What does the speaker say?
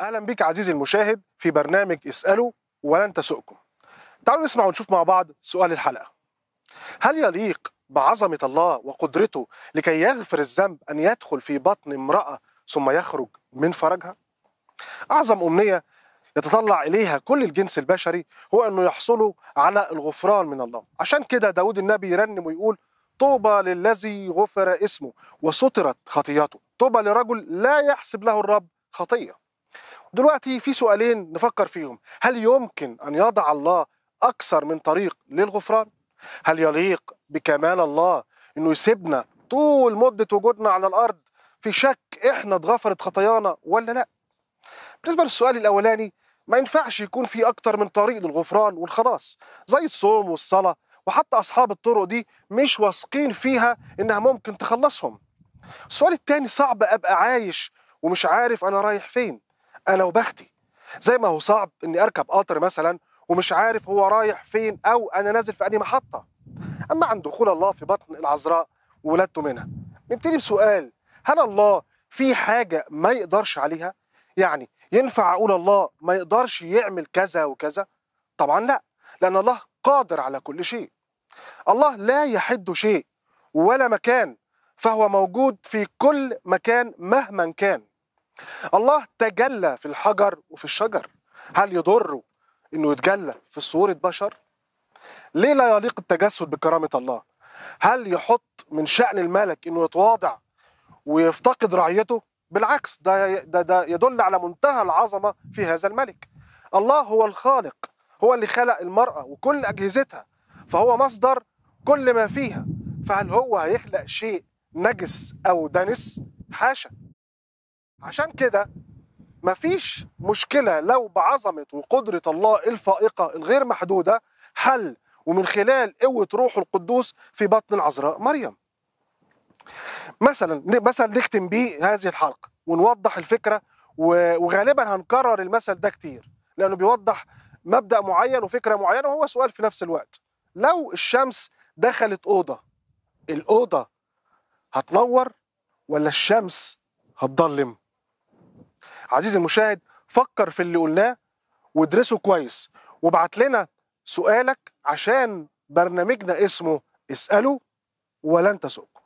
اهلا بك عزيزي المشاهد في برنامج اساله ولن تسؤكم تعالوا نسمع ونشوف مع بعض سؤال الحلقه هل يليق بعظمه الله وقدرته لكي يغفر الذنب ان يدخل في بطن امراه ثم يخرج من فرجها اعظم امنيه يتطلع اليها كل الجنس البشري هو انه يحصلوا على الغفران من الله عشان كده داود النبي يرنم ويقول طوبى للذي غفر اسمه وسترت خطيته طوبى لرجل لا يحسب له الرب خطيه دلوقتي في سؤالين نفكر فيهم هل يمكن أن يضع الله أكثر من طريق للغفران؟ هل يليق بكمال الله أنه يسيبنا طول مدة وجودنا على الأرض في شك إحنا اتغفرت خطايانا ولا لأ؟ بالنسبة للسؤال الأولاني ما ينفعش يكون في أكتر من طريق للغفران والخلاص زي الصوم والصلاة وحتى أصحاب الطرق دي مش واثقين فيها إنها ممكن تخلصهم السؤال التاني صعب أبقى عايش ومش عارف أنا رايح فين انا وبختي زي ما هو صعب اني اركب قطر مثلا ومش عارف هو رايح فين او انا نازل في انهي محطه اما عن دخول الله في بطن العذراء وولادته منها نبتدي بسؤال هل الله في حاجه ما يقدرش عليها يعني ينفع اقول الله ما يقدرش يعمل كذا وكذا طبعا لا لان الله قادر على كل شيء الله لا يحد شيء ولا مكان فهو موجود في كل مكان مهما كان الله تجلى في الحجر وفي الشجر هل يضره انه يتجلى في صورة بشر؟ ليه لا يليق التجسد بكرامة الله؟ هل يحط من شأن الملك انه يتواضع ويفتقد رعيته؟ بالعكس ده, ده, ده يدل على منتهى العظمة في هذا الملك الله هو الخالق هو اللي خلق المرأة وكل أجهزتها فهو مصدر كل ما فيها فهل هو هيخلق شيء نجس أو دنس؟ حاشا عشان كده مفيش مشكلة لو بعظمة وقدرة الله الفائقة الغير محدودة حل ومن خلال قوة روحه القدوس في بطن العذراء مريم مثلا مثل نختم به هذه الحلقة ونوضح الفكرة وغالبا هنكرر المثل ده كتير لأنه بيوضح مبدأ معين وفكرة معينة وهو سؤال في نفس الوقت لو الشمس دخلت أوضة الأوضة هتنور ولا الشمس هتضلم عزيزي المشاهد فكر في اللي قلناه وادرسه كويس وابعت لنا سؤالك عشان برنامجنا اسمه اسأله ولن تسؤكم